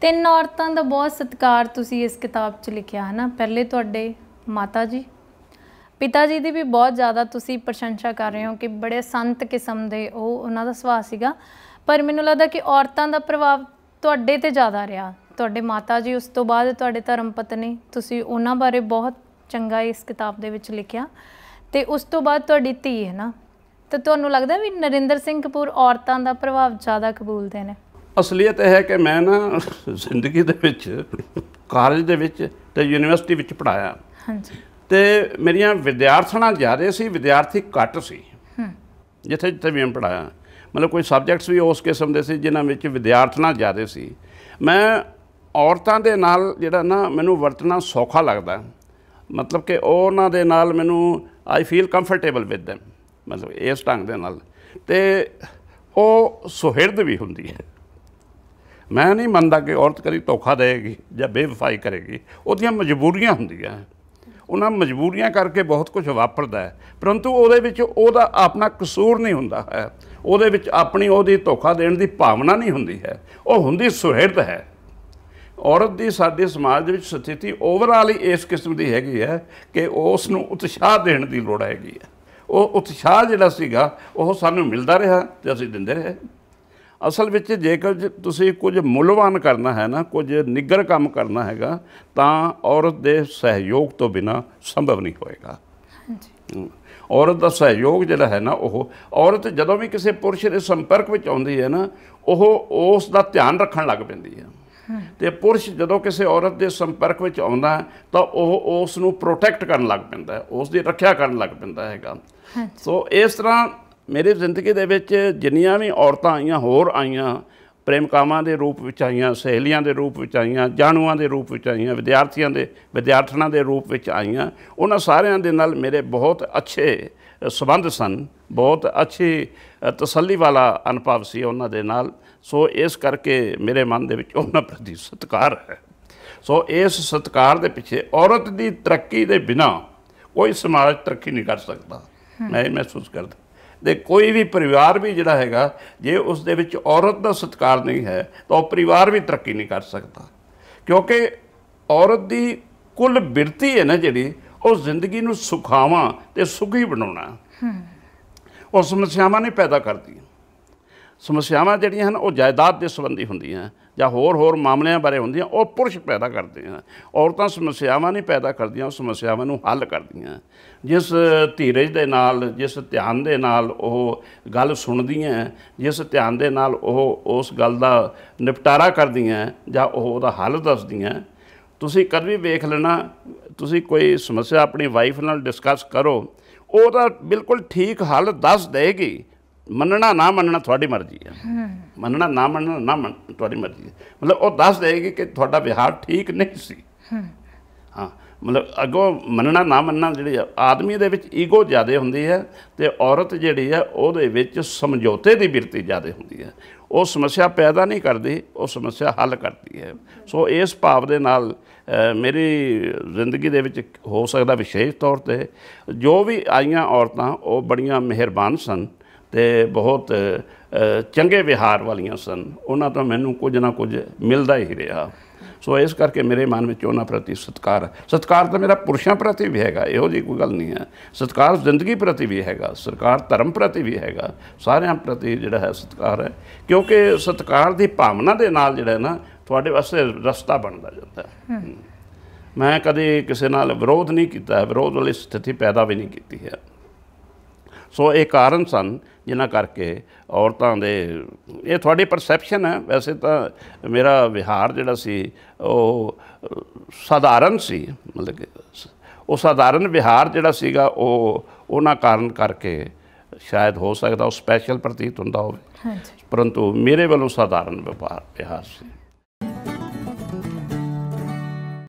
ਤਿੰਨ ਔਰਤਾਂ ਦਾ ਬਹੁਤ ਸਤਿਕਾਰ ਤੁਸੀਂ ਇਸ ਕਿਤਾਬ 'ਚ ਲਿਖਿਆ ਹੈ ਨਾ ਪਹਿਲੇ ਤੁਹਾਡੇ ਮਾਤਾ ਜੀ ਪਿਤਾ ਜੀ ਦੀ ਵੀ ਬਹੁਤ ਜ਼ਿਆਦਾ ਤੁਸੀਂ ਪ੍ਰਸ਼ੰਸਾ ਕਰ ਰਹੇ ਹੋ ਕਿ ਬੜੇ ਸੰਤ ਕਿਸਮ ਦੇ ਉਹ ਉਹਨਾਂ ਦਾ ਸੁਭਾਅ ਸੀਗਾ ਪਰ ਮੈਨੂੰ ਲੱਗਦਾ ਕਿ ਔਰਤਾਂ ਦਾ ਪ੍ਰਭਾਵ ਤੁਹਾਡੇ ਤੇ ਜ਼ਿਆਦਾ ਰਿਹਾ ਤੁਹਾਡੇ ਮਾਤਾ ਜੀ ਉਸ ਤੋਂ ਬਾਅਦ ਤੁਹਾਡੇ ਧਰਮ ਪਤਨੀ ਤੁਸੀਂ ਉਹਨਾਂ ਬਾਰੇ ਬਹੁਤ ਚੰਗਾ ਇਸ ਕਿਤਾਬ ਦੇ ਵਿੱਚ ਲਿਖਿਆ ਤੇ ਉਸ ਤੋਂ ਬਾਅਦ ਤੁਹਾਡੀ ਧੀ ਹੈ ਨਾ ਤਾਂ ਤੁਹਾਨੂੰ ਲੱਗਦਾ ਵੀ ਨਰਿੰਦਰ ਸਿੰਘ ਕਪੂਰ ਔਰਤਾਂ ਦਾ ਪ੍ਰਭਾਵ ਜ਼ਿਆਦਾ ਕਬੂਲਦੇ ਨੇ ਅਸਲੀਅਤ ਇਹ ਹੈ ਕਿ ਮੈਂ ਨਾ ਜ਼ਿੰਦਗੀ ਦੇ ਵਿੱਚ ਕਾਲਜ ਦੇ ਵਿੱਚ ਤੇ ਯੂਨੀਵਰਸਿਟੀ ਵਿੱਚ ਪੜਾਇਆ ਹਾਂਜੀ ਤੇ ਮੇਰੀਆਂ ਵਿਦਿਆਰਥਣਾਂ ਜ਼ਿਆਦੇ ਸੀ ਵਿਦਿਆਰਥੀ ਘੱਟ ਸੀ ਹੂੰ ਜਿੱਥੇ ਜਿੱਥੇ ਵੀ ਮੈਂ ਪੜਾਇਆ ਮਤਲਬ ਕੋਈ ਸਬਜੈਕਟਸ ਵੀ ਉਸ ਕਿਸਮ ਦੇ ਸੀ ਜਿਨ੍ਹਾਂ ਵਿੱਚ ਵਿਦਿਆਰਥਣਾਂ ਜ਼ਿਆਦੇ ਸੀ ਮੈਂ ਔਰਤਾਂ ਦੇ ਨਾਲ ਜਿਹੜਾ ਨਾ ਮੈਨੂੰ ਵਰਤਣਾ ਸੌਖਾ ਲੱਗਦਾ ਮਤਲਬ ਕਿ ਉਹਨਾਂ ਦੇ ਨਾਲ ਮੈਨੂੰ I feel comfortable with them ਮਤਲਬ ਇਸ ਢੰਗ ਦੇ ਨਾਲ ਤੇ ਉਹ ਸੁਹਿਰਦ ਵੀ ਹੁੰਦੀ ਹੈ ਮੈਂ ਨਹੀਂ ਮੰਨਦਾ ਕਿ ਔਰਤ ਕਰੀ ਧੋਖਾ ਦੇਗੀ ਜਾਂ ਬੇਵਫਾਈ ਕਰੇਗੀ ਉਹਦੀਆਂ ਮਜਬੂਰੀਆਂ ਹੁੰਦੀਆਂ ਉਹਨਾਂ ਮਜਬੂਰੀਆਂ ਕਰਕੇ ਬਹੁਤ ਕੁਝ ਵਾਪਰਦਾ ਹੈ ਪਰੰਤੂ ਉਹਦੇ ਵਿੱਚ ਉਹਦਾ ਆਪਣਾ ਕਸੂਰ ਨਹੀਂ ਹੁੰਦਾ ਹੈ ਉਹਦੇ ਵਿੱਚ ਆਪਣੀ ਉਹਦੀ ਧੋਖਾ ਦੇਣ ਦੀ ਭਾਵਨਾ ਨਹੀਂ ਹੁੰਦੀ ਹੈ ਉਹ ਹੁੰਦੀ ਸੁਹਿਰਦ ਹੈ ਔਰਤ ਦੀ ਸਾਡੇ ਸਮਾਜ ਦੇ ਵਿੱਚ ਸਥਿਤੀ ਓਵਰਆਲ ਹੀ ਇਸ ਕਿਸਮ ਦੀ ਹੈਗੀ ਹੈ ਕਿ ਉਸ ਨੂੰ ਉਤਸ਼ਾਹ ਦੇਣ ਦੀ ਲੋੜ ਹੈਗੀ ਹੈ ਉਹ ਉਤਸ਼ਾਹ ਜਿਹੜਾ ਸੀਗਾ ਉਹ ਸਾਨੂੰ ਮਿਲਦਾ ਰਿਹਾ ਤੇ ਅਸੀਂ ਦਿੰਦੇ ਰਹੇ ਅਸਲ ਵਿੱਚ ਜੇਕਰ ਤੁਸੀਂ ਕੁਝ ਮੁੱਲਵਾਨ ਕਰਨਾ ਹੈ ਨਾ ਕੁਝ ਨਿੱਗਰ ਕੰਮ ਕਰਨਾ ਹੈਗਾ ਤਾਂ ਔਰਤ ਦੇ ਸਹਿਯੋਗ ਤੋਂ ਬਿਨਾ ਸੰਭਵ ਨਹੀਂ ਹੋਏਗਾ ਹਾਂਜੀ ਔਰਤ ਦਾ ਸਹਿਯੋਗ ਜਿਹੜਾ ਹੈ ਨਾ ਉਹ ਔਰਤ ਜਦੋਂ ਵੀ ਕਿਸੇ ਪੁਰਸ਼ ਦੇ ਸੰਪਰਕ ਵਿੱਚ ਆਉਂਦੀ ਹੈ ਨਾ ਉਹ ਉਸ ਦਾ ਧਿਆਨ ਰੱਖਣ ਲੱਗ ਪੈਂਦੀ ਹੈ ਤੇ ਪੁਰਸ਼ ਜਦੋਂ ਕਿਸੇ ਔਰਤ ਦੇ ਸੰਪਰਕ ਵਿੱਚ ਆਉਂਦਾ ਤਾਂ ਉਹ ਉਸ ਨੂੰ ਪ੍ਰੋਟੈਕਟ ਕਰਨ ਲੱਗ ਪੈਂਦਾ ਹੈ ਉਸ ਦੀ ਰੱਖਿਆ ਕਰਨ ਲੱਗ ਪੈਂਦਾ ਹੈਗਾ ਸੋ ਇਸ ਤਰ੍ਹਾਂ ਮੇਰੇ ਜ਼ਿੰਦਗੀ ਦੇ ਵਿੱਚ ਜਿੰਨੀਆਂ ਵੀ ਔਰਤਾਂ ਆਈਆਂ ਹੋਰ ਆਈਆਂ ਪ੍ਰੇਮਕਾਵਾਂ ਦੇ ਰੂਪ ਵਿੱਚ ਆਈਆਂ ਸਹੇਲੀਆਂ ਦੇ ਰੂਪ ਵਿੱਚ ਆਈਆਂ ਜਾਣੂਆਂ ਦੇ ਰੂਪ ਵਿੱਚ ਆਈਆਂ ਵਿਦਿਆਰਥੀਆਂ ਦੇ ਵਿਦਿਆਰਥਣਾਂ ਦੇ ਰੂਪ ਵਿੱਚ ਆਈਆਂ ਉਹਨਾਂ ਸਾਰਿਆਂ ਦੇ ਨਾਲ ਮੇਰੇ ਬਹੁਤ ਅੱਛੇ ਸਬੰਧ ਸਨ ਬਹੁਤ ਅੱਛੀ ਤਸੱਲੀ ਵਾਲਾ ਅਨੁਭਵ ਸੀ ਉਹਨਾਂ ਦੇ ਨਾਲ ਸੋ ਇਸ ਕਰਕੇ ਮੇਰੇ ਮਨ ਦੇ ਵਿੱਚ ਉਹਨਾਂ ਪ੍ਰਤੀ ਸਤਿਕਾਰ ਹੈ ਸੋ ਇਸ ਸਤਿਕਾਰ ਦੇ ਪਿੱਛੇ ਔਰਤ ਦੀ ਤਰੱਕੀ ਦੇ ਬਿਨਾ ਕੋਈ ਸਮਾਜ ਤਰੱਕੀ ਨਹੀਂ ਕਰ ਸਕਦਾ ਮੈਂ ਮਹਿਸੂਸ ਕਰਦਾ ਦੇ ਕੋਈ ਵੀ ਪਰਿਵਾਰ ਵੀ ਜਿਹੜਾ ਹੈਗਾ ਜੇ ਉਸ ਦੇ ਵਿੱਚ ਔਰਤ ਦਾ ਸਤਕਾਰ ਨਹੀਂ ਹੈ ਤਾਂ ਉਹ ਪਰਿਵਾਰ ਵੀ ਤਰੱਕੀ ਨਹੀਂ ਕਰ ਸਕਦਾ ਕਿਉਂਕਿ ਔਰਤ ਦੀ ਕੁੱਲ ਬਿਰਤੀ ਹੈ ਨਾ ਜਿਹੜੀ ਉਹ ਜ਼ਿੰਦਗੀ ਨੂੰ ਸੁਖਾਵਾਂ ਤੇ ਸੁਖੀ ਬਣਾਉਣਾ ਉਹ ਸਮੱਸਿਆਵਾਂ ਨਹੀਂ ਪੈਦਾ ਕਰਦੀ ਸਮੱਸਿਆਵਾਂ ਜਿਹੜੀਆਂ ਹਨ ਉਹ ਜਾਇਦਾਦ ਦੇ ਸੰਬੰਧੀ ਹੁੰਦੀਆਂ ਜਾਂ ਹੋਰ ਹੋਰ ਮਾਮਲਿਆਂ ਬਾਰੇ ਹੁੰਦੀਆਂ ਉਹ ਪੁਰਸ਼ ਪੈਦਾ ਕਰਦੇ ਹਨ ਔਰਤਾਂ ਸਮੱਸਿਆਵਾਂ ਨਹੀਂ ਪੈਦਾ ਕਰਦੀਆਂ ਉਹ ਸਮੱਸਿਆਵਾਂ ਨੂੰ ਹੱਲ ਕਰਦੀਆਂ ਜਿਸ ਧੀਰਜ ਦੇ ਨਾਲ ਜਿਸ ਧਿਆਨ ਦੇ ਨਾਲ ਉਹ ਗੱਲ ਸੁਣਦੀਆਂ ਜਿਸ ਧਿਆਨ ਦੇ ਨਾਲ ਉਹ ਉਸ ਗੱਲ ਦਾ ਨਿਪਟਾਰਾ ਕਰਦੀਆਂ ਜਾਂ ਉਹ ਉਹਦਾ ਹੱਲ ਦੱਸਦੀਆਂ ਤੁਸੀਂ ਕਦੇ ਵੀ ਵੇਖ ਲੈਣਾ ਤੁਸੀਂ ਕੋਈ ਸਮੱਸਿਆ ਆਪਣੀ ਵਾਈਫ ਨਾਲ ਡਿਸਕਸ ਕਰੋ ਉਹਦਾ ਬਿਲਕੁਲ ਠੀਕ ਹੱਲ ਦੱਸ ਦੇਗੀ ਮੰਨਣਾ ਨਾ ਮੰਨਣਾ ਤੁਹਾਡੀ ਮਰਜ਼ੀ ਹੈ ਮੰਨਣਾ ਨਾ ਮੰਨਣਾ ਨਾ ਮੰਨ ਤੁਹਾਡੀ ਮਰਜ਼ੀ ਮਤਲਬ ਉਹ ਦੱਸ ਦੇਗੀ ਕਿ ਤੁਹਾਡਾ ਵਿਹਾਰ ਠੀਕ ਨਹੀਂ ਸੀ ਹਾਂ ਮਤਲਬ ਅਗੋ ਮੰਨਣਾ ਨਾ ਮੰਨਣਾ ਜਿਹੜੀ ਆਦਮੀ ਦੇ ਵਿੱਚ ਈਗੋ ਜ਼ਿਆਦਾ ਹੁੰਦੀ ਹੈ ਤੇ ਔਰਤ ਜਿਹੜੀ ਹੈ ਉਹਦੇ ਵਿੱਚ ਸਮਝੌਤੇ ਦੀ ਬਿਰਤੀ ਜ਼ਿਆਦਾ ਹੁੰਦੀ ਹੈ ਉਹ ਸਮੱਸਿਆ ਪੈਦਾ ਨਹੀਂ ਕਰਦੀ ਉਹ ਸਮੱਸਿਆ ਹੱਲ ਕਰਦੀ ਹੈ ਸੋ ਇਸ ਭਾਵ ਦੇ ਨਾਲ ਮੇਰੀ ਜ਼ਿੰਦਗੀ ਦੇ ਵਿੱਚ ਹੋ ਸਕਦਾ ਵਿਸ਼ੇਸ਼ ਤੌਰ ਤੇ ਜੋ ਵੀ ਆਈਆਂ ਔਰਤਾਂ ਉਹ ਬੜੀਆਂ ਮਿਹਰਬਾਨ ਸਨ ਤੇ ਬਹੁਤ ਚੰਗੇ ਵਿਹਾਰ ਵਾਲੀਆਂ ਸਨ ਉਹਨਾਂ ਤੋਂ ਮੈਨੂੰ ਕੁਝ ਨਾ ਕੁਝ ਮਿਲਦਾ ਹੀ ਰਿਹਾ ਸੋ ਇਸ ਕਰਕੇ ਮੇਰੇ ਮਨ ਵਿੱਚ ਉਹਨਾਂ ਪ੍ਰਤੀ ਸਤਕਾਰ ਸਤਕਾਰ ਤਾਂ ਮੇਰਾ ਪੁਰਸ਼ਾਂ ਪ੍ਰਤੀ ਵੀ ਹੈਗਾ ਇਹੋ ਜੀ ਕੋਈ ਗੱਲ ਨਹੀਂ ਹੈ ਸਤਕਾਰ ਜ਼ਿੰਦਗੀ ਪ੍ਰਤੀ ਵੀ ਹੈਗਾ ਸਰਕਾਰ ਧਰਮ ਪ੍ਰਤੀ ਵੀ ਹੈਗਾ ਸਾਰਿਆਂ ਪ੍ਰਤੀ ਜਿਹੜਾ ਹੈ ਸਤਕਾਰ ਹੈ ਕਿਉਂਕਿ ਸਤਕਾਰ ਦੀ ਭਾਵਨਾ ਦੇ ਨਾਲ ਜਿਹੜਾ ਨਾ ਤੁਹਾਡੇ ਵਾਸਤੇ ਰਸਤਾ ਬਣਦਾ ਜਾਂਦਾ ਹੈ ਮੈਂ ਕਦੇ ਕਿਸੇ ਨਾਲ ਵਿਰੋਧ ਨਹੀਂ ਕੀਤਾ ਵਿਰੋਧ ਵਾਲੀ ਸਥਿਤੀ ਪੈਦਾ ਵੀ ਨਹੀਂ ਕੀਤੀ ਹੈ ਸੋ ਇਹ ਕਾਰਨ ਸਨ ਜਿਨ੍ਹਾਂ ਕਰਕੇ ਔਰਤਾਂ ਦੇ ਇਹ ਤੁਹਾਡੀ ਪਰਸੈਪਸ਼ਨ ਹੈ ਵੈਸੇ ਤਾਂ ਮੇਰਾ ਵਿਹਾਰ ਜਿਹੜਾ ਸੀ ਉਹ ਸਾਧਾਰਨ ਸੀ ਮਤਲਬ ਉਹ ਸਧਾਰਨ ਵਿਹਾਰ ਜਿਹੜਾ ਸੀਗਾ ਉਹ ਉਹਨਾਂ ਕਾਰਨ ਕਰਕੇ ਸ਼ਾਇਦ ਹੋ ਸਕਦਾ ਉਹ ਸਪੈਸ਼ਲ ਪ੍ਰਤੀਤ ਹੁੰਦਾ ਹੋਵੇ ਹਾਂਜੀ ਪਰੰਤੂ ਮੇਰੇ ਵੱਲੋਂ ਸਾਧਾਰਨ ਵਿਹਾਰ ਸੀ